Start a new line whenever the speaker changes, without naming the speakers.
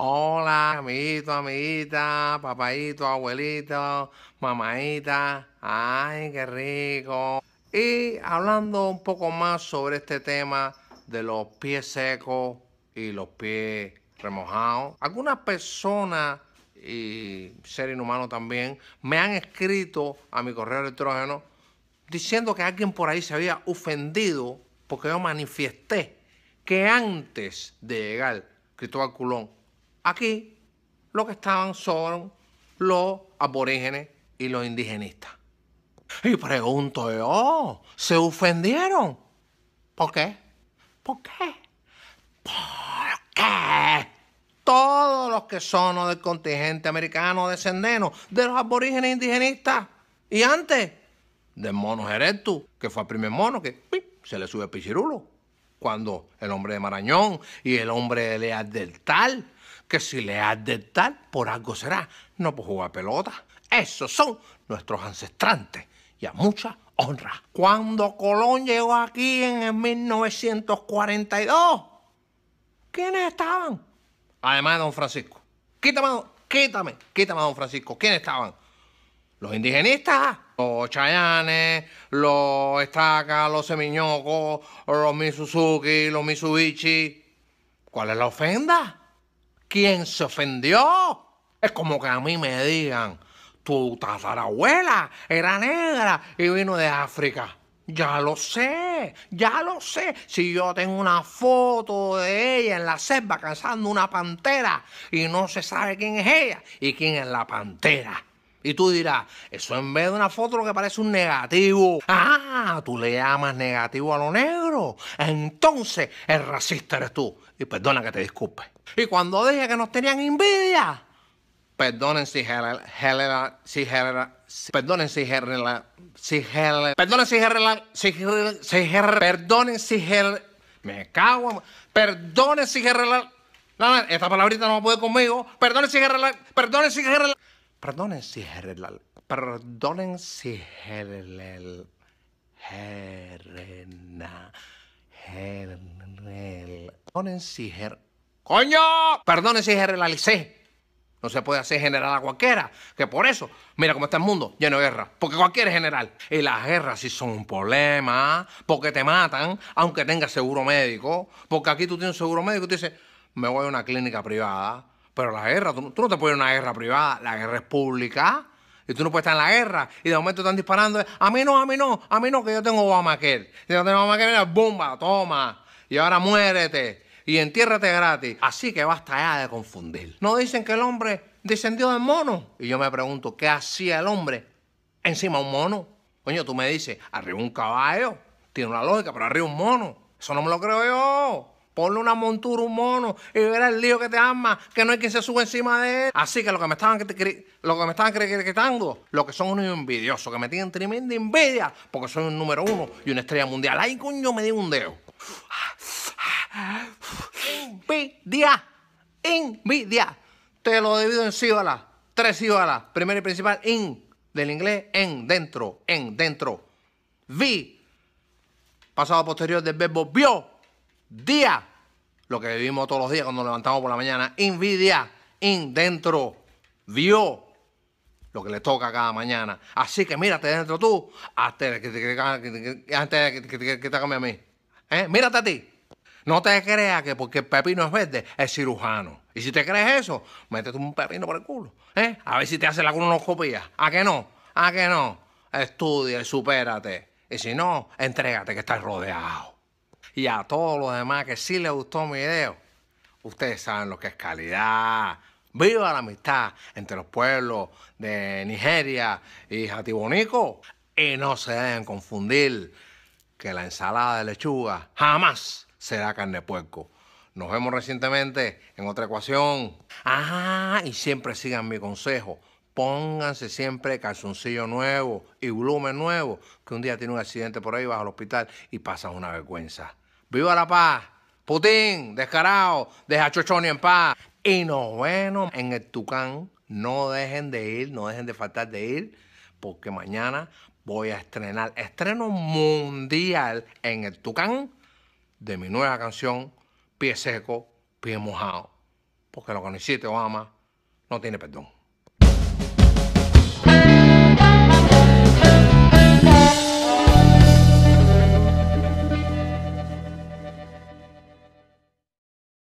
Hola, amiguito, amiguita, papayito, abuelito, mamadita. Ay, qué rico. Y hablando un poco más sobre este tema de los pies secos y los pies remojados. Algunas personas y seres inhumanos también me han escrito a mi correo electrógeno diciendo que alguien por ahí se había ofendido porque yo manifesté que antes de llegar Cristóbal Culón Aquí lo que estaban son los aborígenes y los indigenistas. Y pregunto yo, ¿se ofendieron? ¿Por qué? ¿Por qué? ¿Por qué? Todos los que son del contingente americano descendenos de los aborígenes indigenistas y antes del mono erectus, que fue el primer mono que se le sube el pichirulo. Cuando el hombre de Marañón y el hombre de Leal del Tal que si le has de tal, por algo será, no por jugar pelota. Esos son nuestros ancestrantes y a mucha honra. Cuando Colón llegó aquí en 1942, ¿quiénes estaban? Además de don Francisco. Quítame, quítame, quítame don Francisco. ¿Quiénes estaban? Los indigenistas, los chayanes, los estacas, los semiñocos, los misuzuki. los Mitsubishi. ¿Cuál es la ofenda? ¿Quién se ofendió? Es como que a mí me digan, tu tatarabuela era negra y vino de África. Ya lo sé, ya lo sé. Si yo tengo una foto de ella en la selva cazando una pantera y no se sabe quién es ella y quién es la pantera. Y tú dirás, eso en vez de una foto lo que parece un negativo. Ah, tú le llamas negativo a lo negro. Entonces, el racista eres tú. Y perdona que te disculpe. Y cuando dije que nos tenían envidia, perdonen si Helena, si perdonen si Herrela. si Helena, perdonen si perdonen si me cago, en, perdonen si esta palabrita no puede conmigo, perdonen si Perdónense, perdonen si Perdonen si herelal. Perdonen si herelal. Herena. Herel. Perdonen si her... ¡Coño! Perdonen si No se puede hacer general a cualquiera. Que por eso, mira cómo está el mundo lleno de guerra. Porque cualquier general. Y las guerras sí son un problema. Porque te matan, aunque tengas seguro médico. Porque aquí tú tienes seguro médico y tú dices, me voy a una clínica privada pero la guerra, tú, no te puedes ir a una guerra privada, la guerra es pública. Y tú no puedes estar en la guerra y de momento están disparando. A mí no, a mí no, a mí no, que yo tengo Obamacare. Si yo tengo mira bomba, toma. Y ahora muérete y entiérrate gratis. Así que basta ya de confundir. No dicen que el hombre descendió del mono. Y yo me pregunto, ¿qué hacía el hombre encima de un mono? Coño, tú me dices, arriba un caballo. Tiene una lógica, pero arriba un mono. Eso no me lo creo yo. Ponle una montura, un mono, y verá el lío que te arma, que no hay quien se suba encima de él. Así que lo que me estaban, lo que me estaban criticando, lo que son unos envidiosos, que me tienen tremenda envidia, porque soy un número uno y una estrella mundial. Ay, coño, me di un dedo. Envidia, envidia. Te lo debido en síbalas, tres síbalas. Primero y principal, in, del inglés, en, dentro, en, dentro. Vi, pasado posterior del verbo vio, día lo que vivimos todos los días cuando nos levantamos por la mañana. Envidia in dentro. vio lo que le toca cada mañana. Así que mírate dentro tú, antes que te cambie a mí. ¿Eh? Mírate a ti. No te creas que porque el pepino es verde es cirujano. Y si te crees eso, métete un pepino por el culo. ¿Eh? A ver si te hace la colonoscopía. ¿A qué no? ¿A qué no? Estudia y supérate. Y si no, entrégate que estás rodeado y a todos los demás que sí les gustó mi video. Ustedes saben lo que es calidad. Viva la amistad entre los pueblos de Nigeria y Jatibonico. Y no se dejen confundir que la ensalada de lechuga jamás será carne de puerco. Nos vemos recientemente en otra ecuación. Ah, y siempre sigan mi consejo. Pónganse siempre calzoncillo nuevo y volumen nuevo, que un día tiene un accidente por ahí, vas al hospital y pasas una vergüenza. Viva la paz. Putin, descarado, deja Chochoni en paz. Y vemos en el Tucán, no dejen de ir, no dejen de faltar de ir, porque mañana voy a estrenar, estreno mundial en el Tucán de mi nueva canción, Pie Seco, Pie Mojado. Porque lo que hiciste, Obama no tiene perdón.